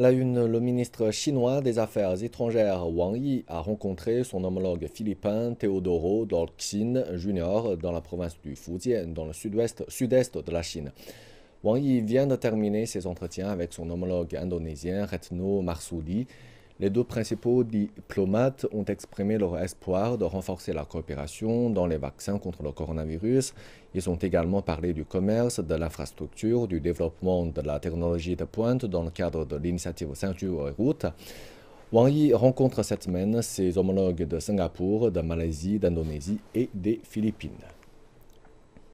la une, le ministre chinois des Affaires étrangères Wang Yi a rencontré son homologue philippin Teodoro Dolxin Jr. dans la province du Fujian, dans le sud-ouest sud-est de la Chine. Wang Yi vient de terminer ses entretiens avec son homologue indonésien Retno Marsudi les deux principaux diplomates ont exprimé leur espoir de renforcer la coopération dans les vaccins contre le coronavirus. Ils ont également parlé du commerce, de l'infrastructure, du développement de la technologie de pointe dans le cadre de l'initiative Ceinture et Route. Wang Yi rencontre cette semaine ses homologues de Singapour, de Malaisie, d'Indonésie et des Philippines.